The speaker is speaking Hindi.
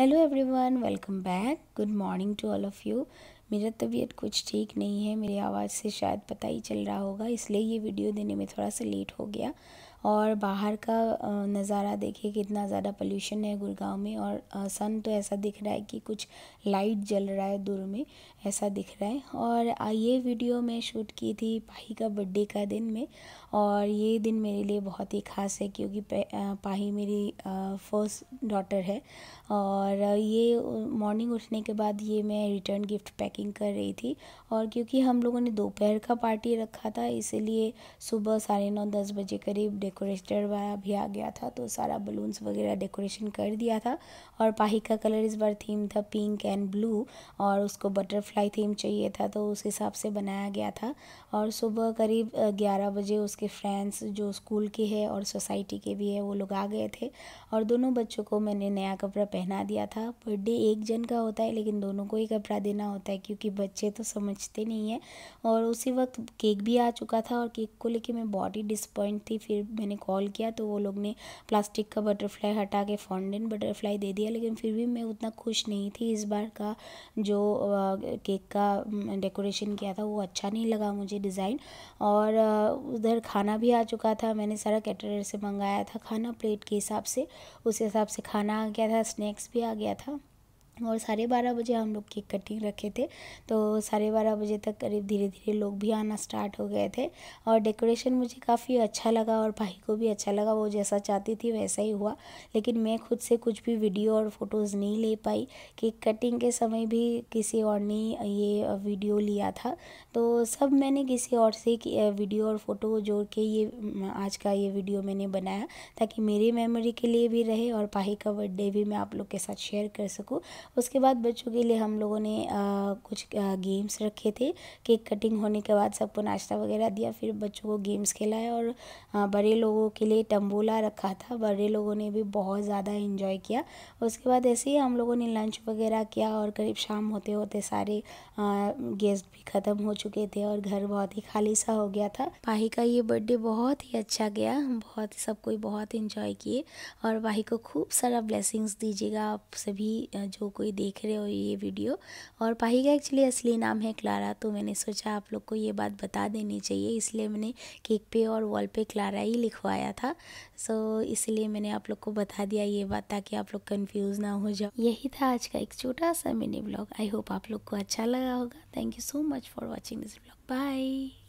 hello everyone welcome back good morning to all of you मेरा तबीयत कुछ ठीक नहीं है मेरी आवाज़ से शायद पता ही चल रहा होगा इसलिए ये वीडियो देने में थोड़ा सा लेट हो गया और बाहर का नज़ारा देखिए कितना ज़्यादा पोल्यूशन है गुड़गांव में और सन तो ऐसा दिख रहा है कि कुछ लाइट जल रहा है दूर में ऐसा दिख रहा है और ये वीडियो मैं शूट की थी पाही का बर्थडे का दिन में और ये दिन मेरे लिए बहुत ही ख़ास है क्योंकि पाही मेरी फर्स्ट डॉटर है और ये मॉर्निंग उठने के बाद ये मैं रिटर्न गिफ्ट पैकिंग कर रही थी और क्योंकि हम लोगों ने दोपहर का पार्टी रखा था इसीलिए सुबह साढ़े नौ दस बजे करीब डेकोरेटर वाला भी आ गया था तो सारा बलून्स वगैरह डेकोरेशन कर दिया था और पाही का कलर इस बार थीम था पिंक एंड ब्लू और उसको बटरफ्लाई थीम चाहिए था तो उस हिसाब से बनाया गया था और सुबह करीब ग्यारह बजे उसके फ्रेंड्स जो स्कूल के है और सोसाइटी के भी है वो लोग आ गए थे और दोनों बच्चों को मैंने नया कपड़ा पहना दिया था बर्थडे एक जन का होता है लेकिन दोनों को ही कपड़ा देना होता है क्योंकि बच्चे तो समझते नहीं हैं और उसी वक्त केक भी आ चुका था और केक को लेके मैं बहुत ही डिसअपॉइंट थी फिर मैंने कॉल किया तो वो लोग ने प्लास्टिक का बटरफ्लाई हटा के फॉन्डेंट बटरफ्लाई दे दिया लेकिन फिर भी मैं उतना खुश नहीं थी इस बार का जो केक का डेकोरेशन किया था वो अच्छा नहीं लगा मुझे डिज़ाइन और उधर खाना भी आ चुका था मैंने सारा कैटर से मंगाया था खाना प्लेट के हिसाब से उस हिसाब से खाना आ गया था स्नैक्स भी आ गया था और साढ़े बारह बजे हम लोग केक कटिंग रखे थे तो साढ़े बारह बजे तक करीब धीरे धीरे लोग भी आना स्टार्ट हो गए थे और डेकोरेशन मुझे काफ़ी अच्छा लगा और भाई को भी अच्छा लगा वो जैसा चाहती थी वैसा ही हुआ लेकिन मैं खुद से कुछ भी वीडियो और फ़ोटोज़ नहीं ले पाई केक कटिंग के समय भी किसी और ने ये वीडियो लिया था तो सब मैंने किसी और से वीडियो और फ़ोटो जोड़ के ये आज का ये वीडियो मैंने बनाया ताकि मेरी मेमोरी के लिए भी रहे और भाई का बर्थडे भी मैं आप लोग के साथ शेयर कर सकूँ उसके बाद बच्चों के लिए हम लोगों ने कुछ गेम्स रखे थे केक कटिंग होने के बाद सबको नाश्ता वगैरह दिया फिर बच्चों को गेम्स खिलाया और बड़े लोगों के लिए टम्बोला रखा था बड़े लोगों ने भी बहुत ज़्यादा इंजॉय किया उसके बाद ऐसे ही हम लोगों ने लंच वगैरह किया और करीब शाम होते होते सारे गेस्ट भी ख़त्म हो चुके थे और घर बहुत ही खाली सा हो गया था भाई का ये बर्थडे बहुत ही अच्छा गया बहुत सब कोई बहुत इंजॉय किए और भाई को खूब सारा ब्लेसिंग्स दीजिएगा आप सभी जो लोग कोई देख रहे हो ये वीडियो और पाही का एक्चुअली असली नाम है क्लारा तो मैंने सोचा आप लोग को ये बात बता देनी चाहिए इसलिए मैंने केक पे और वॉल पे क्लारा ही लिखवाया था सो इसलिए मैंने आप लोग को बता दिया ये बात ताकि आप लोग कन्फ्यूज़ ना हो जाओ यही था आज का एक छोटा सा मिनी ब्लॉग आई होप आप लोग को अच्छा लगा होगा thank you so much for watching this blog by